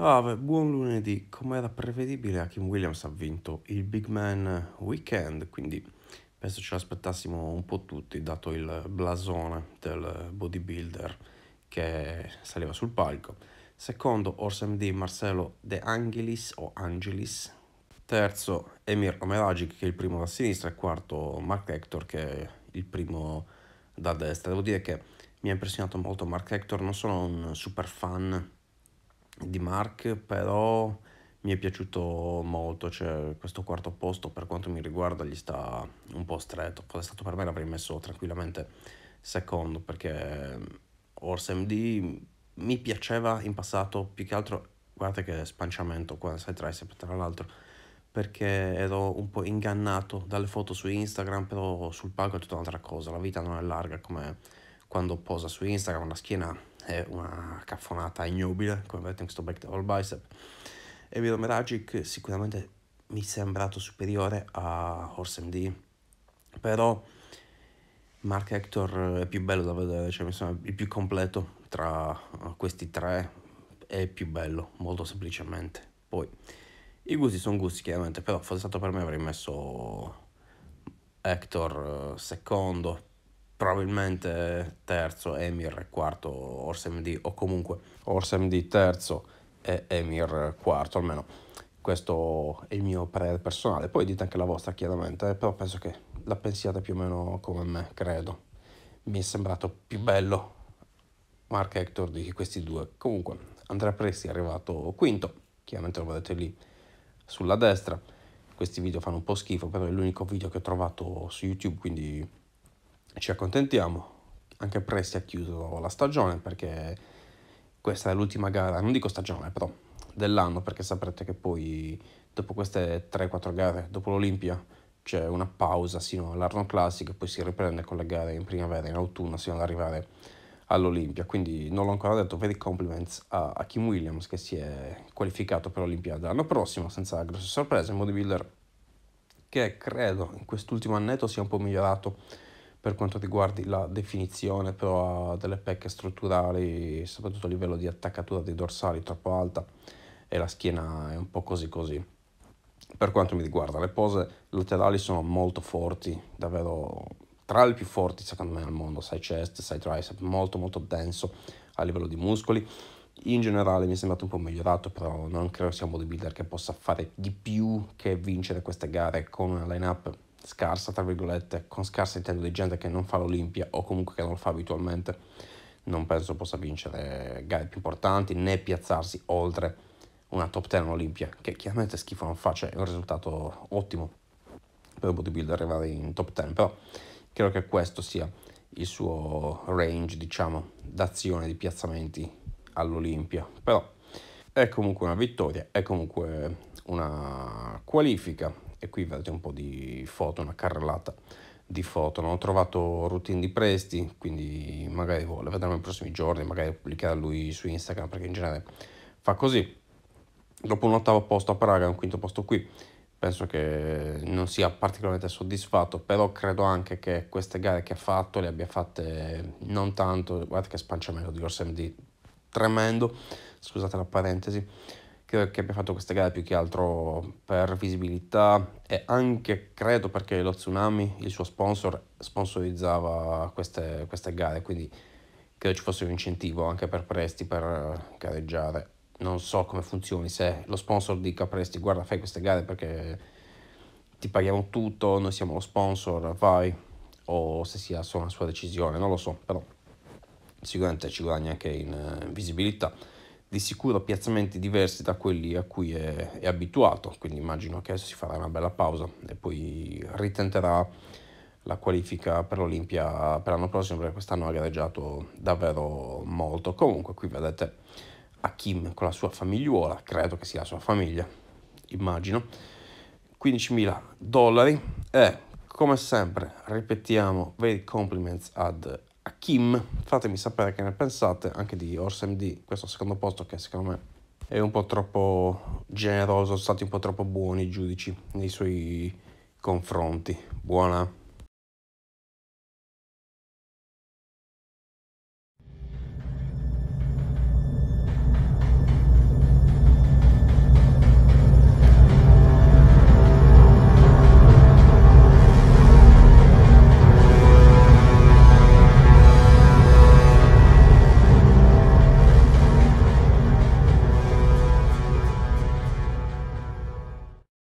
Allora, ah, buon lunedì, come era prevedibile Hakim Williams ha vinto il Big Man Weekend, quindi penso ce l'aspettassimo un po' tutti, dato il blasone del bodybuilder che saliva sul palco. Secondo Orsem D. Marcelo De Angelis o Angelis. Terzo Emir Omeragic che è il primo da sinistra e quarto Mark Hector che è il primo da destra. Devo dire che mi ha impressionato molto Mark Hector, non sono un super fan di Mark, però mi è piaciuto molto, cioè questo quarto posto per quanto mi riguarda gli sta un po' stretto, fosse stato per me l'avrei messo tranquillamente secondo perché OrsMD mi piaceva in passato più che altro, guardate che spanciamento qua, sai tra, sempre tra l'altro, perché ero un po' ingannato dalle foto su Instagram, però sul palco è tutta un'altra cosa, la vita non è larga come quando posa su Instagram una schiena è una caffonata ignobile, come vedete in questo back double bicep. E Vero Meragic sicuramente mi è sembrato superiore a Horse MD, però Mark Hector è più bello da vedere, cioè mi sembra il più completo tra eh, questi tre, è più bello, molto semplicemente. Poi i gusti sono gusti chiaramente, però fosse stato per me avrei messo Hector eh, secondo, probabilmente terzo Emir quarto Orsem D o comunque Orsem D terzo e Emir quarto almeno questo è il mio parere personale poi dite anche la vostra chiaramente eh, però penso che la pensiate più o meno come me credo mi è sembrato più bello Mark Hector di questi due comunque Andrea Presti è arrivato quinto chiaramente lo vedete lì sulla destra questi video fanno un po' schifo però è l'unico video che ho trovato su YouTube quindi ci accontentiamo. Anche Presti ha chiuso la stagione perché questa è l'ultima gara, non dico stagione, però dell'anno perché saprete che poi dopo queste 3-4 gare, dopo l'Olimpia, c'è una pausa sino all'Arno Classic e poi si riprende con le gare in primavera, in autunno, sino ad arrivare all'Olimpia. Quindi non l'ho ancora detto, veri compliments a, a Kim Williams che si è qualificato per l'Olimpia l'anno prossimo senza grosse sorprese. Bodybuilder che credo in quest'ultimo annetto sia un po' migliorato per quanto riguarda la definizione però ha delle pecche strutturali, soprattutto a livello di attaccatura dei dorsali troppo alta e la schiena è un po' così così. Per quanto mi riguarda le pose laterali sono molto forti, davvero tra le più forti secondo me al mondo, side chest, side tricep, molto molto denso a livello di muscoli. In generale mi è sembrato un po' migliorato, però non credo sia un bodybuilder che possa fare di più che vincere queste gare con una line-up scarsa, tra virgolette, con scarsa intendo di gente che non fa l'Olimpia o comunque che non lo fa abitualmente, non penso possa vincere gare più importanti né piazzarsi oltre una top 10 all'Olimpia, che chiaramente schifo non fa, cioè è un risultato ottimo per un bodybuilder arrivare in top 10, però credo che questo sia il suo range, diciamo, d'azione, di piazzamenti all'Olimpia, però è comunque una vittoria, è comunque una qualifica e qui vedete un po' di foto, una carrellata di foto. Non ho trovato routine di presti, quindi magari oh, la vedremo nei prossimi giorni, magari pubblicherà lui su Instagram perché in generale fa così. Dopo un ottavo posto a Praga, un quinto posto qui, penso che non sia particolarmente soddisfatto, però credo anche che queste gare che ha fatto le abbia fatte non tanto, guardate che spanciamento di Orsemdi tremendo, scusate la parentesi Credo che abbia fatto questa gara più che altro per visibilità e anche credo perché lo Tsunami, il suo sponsor, sponsorizzava queste, queste gare, quindi credo ci fosse un incentivo anche per Presti per gareggiare. Non so come funzioni, se lo sponsor dica a Presti guarda fai queste gare perché ti paghiamo tutto, noi siamo lo sponsor, vai, o se sia solo una sua decisione, non lo so, però sicuramente ci guadagna anche in eh, visibilità di sicuro piazzamenti diversi da quelli a cui è, è, abituato, quindi immagino che adesso si farà una bella pausa e poi ritenterà la qualifica per l'Olimpia per l'anno prossimo perché quest'anno ha gareggiato davvero molto. Comunque qui vedete Hakim con la sua famigliuola, credo che sia la sua famiglia, immagino, 15.000 dollari e come sempre ripetiamo, very compliments ad Kim. Fatemi sapere che ne pensate anche di OrsMD, questo secondo posto che secondo me è un po' troppo generoso, sono stati un po' troppo buoni i giudici nei suoi confronti. Buona!